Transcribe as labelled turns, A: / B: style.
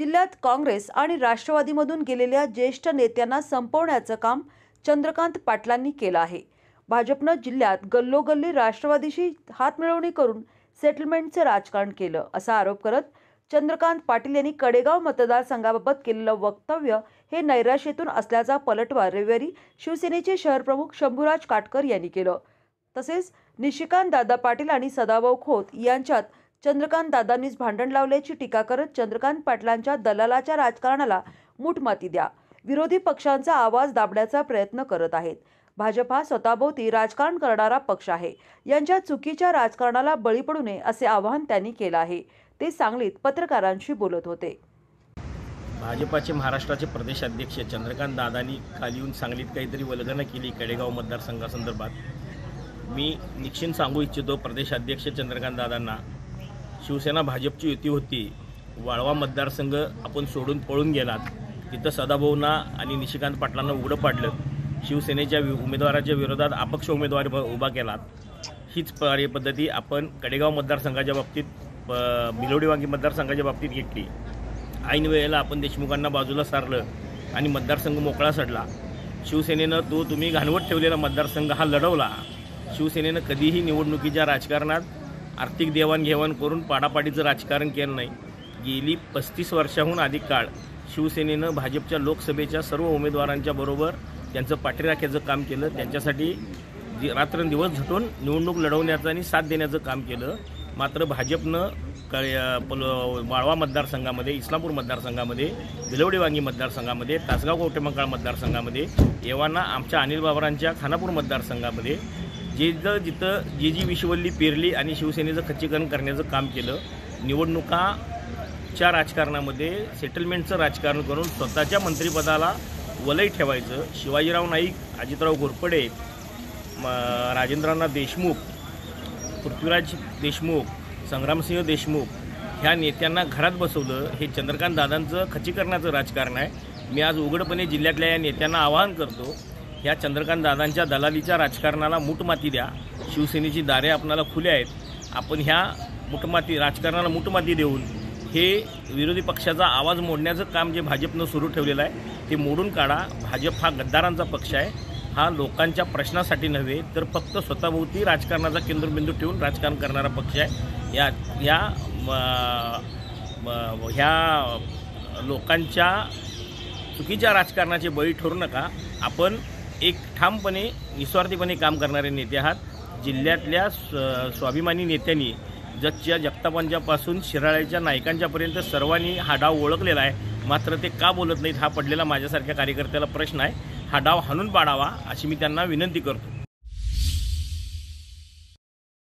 A: जिल्ह्यात काँग्रेस आणि राष्ट्रवादीमधून गेलेल्या ज्येष्ठ नेत्यांना संपवण्याचं काम चंद्रकांत पाटलांनी केलं आहे भाजपनं जिल्ह्यात गल्लोगल्ली राष्ट्रवादीशी हातमिळवणी करून सेटलमेंटचं राजकारण केलं असा आरोप करत चंद्रकांत पाटील यांनी कडेगाव मतदारसंघाबाबत केलेलं वक्तव्य हे नैराश्येतून असल्याचा पलटवार रविवारी शिवसेनेचे शहरप्रमुख शंभूराज काटकर यांनी केलं तसेच निशिकांत दादा पाटील आणि सदाभाऊ खोत यांच्यात चंद्रकांत दादांनीच भांडण लावल्याची टीका करत चंद्रकांत पाटलांच्या दलालाच्या राजकारणाला मुठमाती द्या विरोधी पक्षांचा आवाज दाबण्याचा प्रयत्न करत आहेत भाजप हा स्वतःभोवती राजकारण करणारा पक्ष आहे यांच्या चुकीच्या राजकारणाला बळी पडू नये असे आवाहन त्यांनी केलं आहे ते सांगलीत पत्रकारांशी बोलत होते
B: भाजपाचे महाराष्ट्राचे प्रदेश अध्यक्ष चंद्रकांत दादानी खाली येऊन सांगलीत काहीतरी वलगणं केली कडेगाव मतदारसंघासंदर्भात मी निश्चित सांगू इच्छितो प्रदेश अध्यक्ष चंद्रकांत दादांना शिवसेना भाजपची युती होती वाळवा मतदारसंघ आपण सोडून पळून गेलात तिथं सदाभाऊंना आणि निशिकांत पाटलांना उघडं पाडलं शिवसेनेच्या उमेदवाराच्या विरोधात अपक्ष उमेदवार उभा केलात हीच कार्यपद्धती आपण कडेगाव मतदारसंघाच्या बाबतीत प वांगी मतदारसंघाच्या बाबतीत घेतली ऐन वेळेला आपण देशमुखांना बाजूला सारलं आणि मतदारसंघ मोकळा सडला शिवसेनेनं तो तुम्ही घाणवट ठेवलेला मतदारसंघ हा लढवला शिवसेनेनं कधीही निवडणुकीच्या राजकारणात आर्थिक देवाणघेवाण करून पाडापाडीचं राजकारण केलं नाही गेली पस्तीस वर्षाहून अधिक काळ शिवसेनेनं भाजपच्या लोकसभेच्या सर्व उमेदवारांच्या बरोबर त्यांचं पाठीराख्याचं काम केलं त्यांच्यासाठी रात्रंदिवस झटून निवडणूक लढवण्याचं आणि साथ देण्याचं काम केलं मात्र भाजपनं वाळवा मतदारसंघामध्ये इस्लामपूर मतदारसंघामध्ये बिलवडीवांगी मतदारसंघामध्ये तासगाव कवटेमंकाळ मतदारसंघामध्ये येवांना आमच्या अनिल बाबरांच्या खानापूर मतदारसंघामध्ये जे जर जिथं जे जी विश्वल्ली पेरली आणि शिवसेनेचं खच्चीकरण करण्याचं काम केलं निवडणुकाच्या राजकारणामध्ये सेटलमेंटचं राजकारण करून स्वतःच्या मंत्रिपदाला वलय ठेवायचं शिवाजीराव नाईक अजितराव घोरपडे राजेंद्रांना देशमुख पृथ्वीराज देशमुख संग्रामसिंह देशमुख ह्या नेत्यांना घरात बसवलं हे चंद्रकांत दादांचं खचीकरणाचं राजकारण आहे मी आज उघडपणे जिल्ह्यातल्या या नेत्यांना आवाहन करतो ह्या चंद्रकांत दादांच्या दलालीच्या राजकारणाला मुठमाती द्या शिवसेनेची दारे आपणाला खुल्या आहेत आपण ह्या मुठमाती राजकारणाला मुठमाती देऊन हे विरोधी पक्षाचा आवाज मोडण्याचं काम जे भाजपनं सुरू ठेवलेलं आहे ते मोडून काढा भाजप हा गद्दारांचा पक्ष आहे हा लोकांच्या प्रश्नासाठी नव्हे तर फक्त स्वतःभोवती राजकारणाचा केंद्रबिंदू ठेवून राजकारण करणारा पक्ष आहे या या ह्या लोकांच्या चुकीच्या राजकारणाचे बळी ठरू नका आपण एक ठामपणे निस्वार्थीपणे काम करणारे नेते आहात जिल्ह्यातल्या स्व स्वाभिमानी नेत्यांनी जगच्या जगतापांच्यापासून शिराळ्याच्या नायकांच्यापर्यंत सर्वांनी हा डाव ओळखलेला आहे मात्र ते का बोलत नाहीत हा पडलेला माझ्यासारख्या कार्यकर्त्याला प्रश्न आहे हा डाव हाणून पाडावा अशी मी त्यांना विनंती करतो